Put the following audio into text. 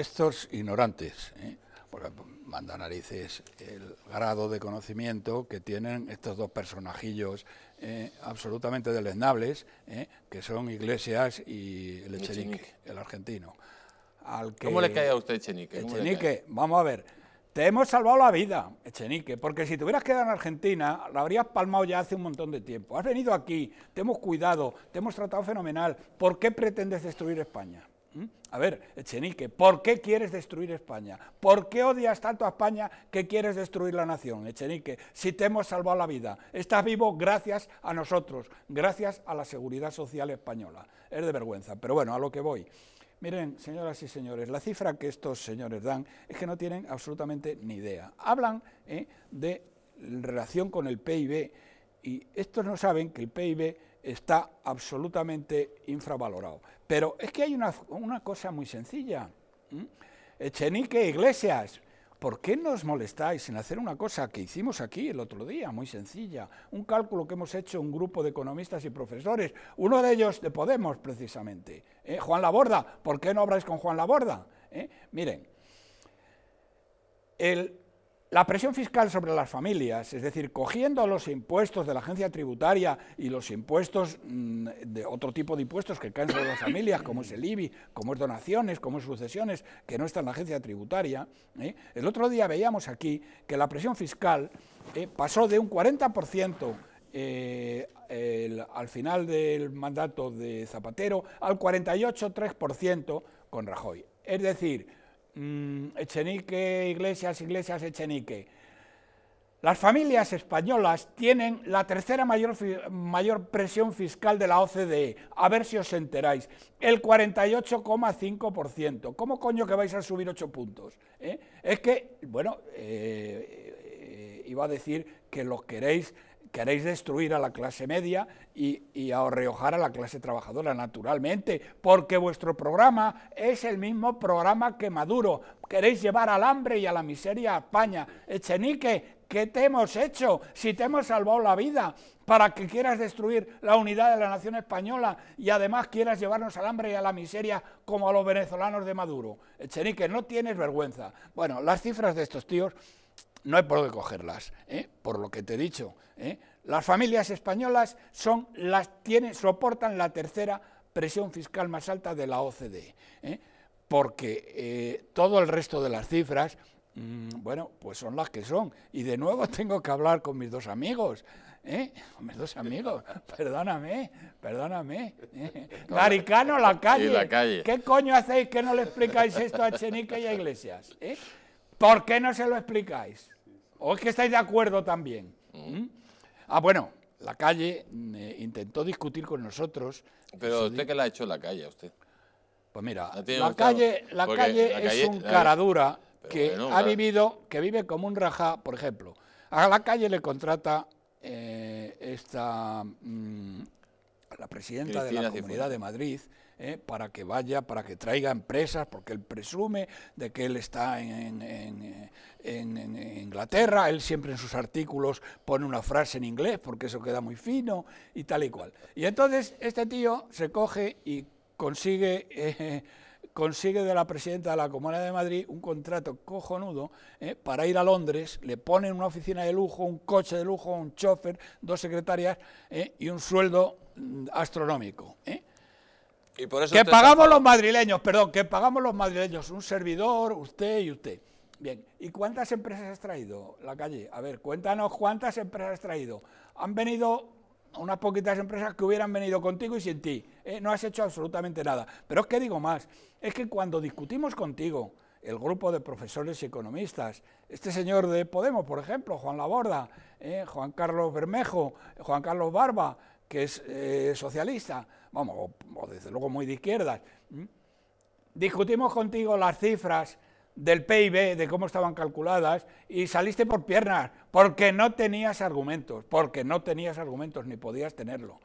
estos ignorantes, ¿eh? manda narices el grado de conocimiento que tienen estos dos personajillos eh, absolutamente deleznables, ¿eh? que son Iglesias y el Echenique, el argentino. Al ¿Cómo le cae a usted Echenique? Echenique, vamos a ver, te hemos salvado la vida, Echenique, porque si te hubieras quedado en Argentina, la habrías palmado ya hace un montón de tiempo. Has venido aquí, te hemos cuidado, te hemos tratado fenomenal. ¿Por qué pretendes destruir España? ¿Mm? A ver, Echenique, ¿por qué quieres destruir España? ¿Por qué odias tanto a España que quieres destruir la nación, Echenique? Si te hemos salvado la vida, estás vivo gracias a nosotros, gracias a la seguridad social española. Es de vergüenza, pero bueno, a lo que voy. Miren, señoras y señores, la cifra que estos señores dan es que no tienen absolutamente ni idea. Hablan ¿eh? de relación con el PIB y estos no saben que el PIB está absolutamente infravalorado. Pero es que hay una, cosa muy sencilla. Echenique Iglesias, ¿por qué nos molestáis en hacer una cosa que hicimos aquí el otro día, muy sencilla? Un cálculo que hemos hecho un grupo de economistas y profesores, uno de ellos de Podemos precisamente, ¿eh? Juan Laborda, ¿por qué no habráis con Juan Laborda? ¿Eh? Miren, el la presión fiscal sobre las familias, es decir, cogiendo los impuestos de la agencia tributaria y los impuestos mm, de otro tipo de impuestos que caen sobre las familias, como es el IBI, como es donaciones, como es sucesiones, que no está en la agencia tributaria. ¿eh? El otro día veíamos aquí que la presión fiscal ¿eh? pasó de un 40% eh, el, al final del mandato de Zapatero al 48,3% con Rajoy. Es decir, Mm, Echenique, Iglesias, Iglesias, Echenique. Las familias españolas tienen la tercera mayor, mayor presión fiscal de la OCDE, a ver si os enteráis, el 48,5%. ¿Cómo coño que vais a subir 8 puntos? ¿Eh? Es que, bueno, eh, eh, iba a decir que los queréis queréis destruir a la clase media y, y a la clase trabajadora, naturalmente, porque vuestro programa es el mismo programa que Maduro. Queréis llevar al hambre y a la miseria a España. Echenique, ¿qué te hemos hecho? Si te hemos salvado la vida para que quieras destruir la unidad de la nación española y además quieras llevarnos al hambre y a la miseria como a los venezolanos de Maduro. Echenique, no tienes vergüenza. Bueno, las cifras de estos tíos no hay por qué cogerlas, ¿eh? por lo que te he dicho. ¿eh? Las familias españolas son, las tienen, soportan la tercera presión fiscal más alta de la OCDE, ¿eh? porque todo el resto de las cifras, mm, bueno, pues son las que son. Y de nuevo tengo que hablar con mis dos amigos. Con mis dos amigos, perdóname, perdóname. Maricano la calle. ¿Qué coño hacéis que no le explicáis esto a Chenique y a Iglesias? ¿Por qué no se lo explicáis? ¿O es que estáis de acuerdo también? ¿Mm? Ah, bueno, la calle eh, intentó discutir con nosotros. Pero usted que la ha hecho la calle, usted. Pues mira, la, calle, la calle es un eh, cara dura que ha vivido, que vive como un rajá, por ejemplo. A la calle le contrata eh, esta mm, la presidenta de la Comunidad de, Madrid eh, para que vaya, para que traiga empresas, porque él presume de que él está eh, en, Inglaterra, él siempre en sus artículos pone una frase en inglés porque eso queda muy fino y tal y cual. Y entonces este tío se coge y consigue... Eh, consigue de la presidenta de la Comunidad de Madrid un contrato cojonudo para ir a Londres, le ponen una oficina de lujo, un coche de lujo, un chofer, dos secretarias y un sueldo astronómico. ¿eh? Y por que pagamos los madrileños, perdón, que pagamos los madrileños, un servidor, usted y usted. Bien, ¿y cuántas empresas has traído, la calle? A ver, cuéntanos cuántas empresas has traído. Han venido unas poquitas empresas que hubieran venido contigo y sin ti. ¿eh? No has hecho absolutamente nada. Pero es que digo más, es que cuando discutimos contigo, el grupo de profesores y economistas, este señor de Podemos, por ejemplo, Juan Laborda, ¿eh? Juan Carlos Bermejo, Juan Carlos Barba, que es eh, socialista, vamos, o, desde luego muy de izquierdas. Discutimos contigo las cifras del PIB, de cómo estaban calculadas, y saliste por piernas, porque no tenías argumentos, porque no tenías argumentos, ni podías tenerlo.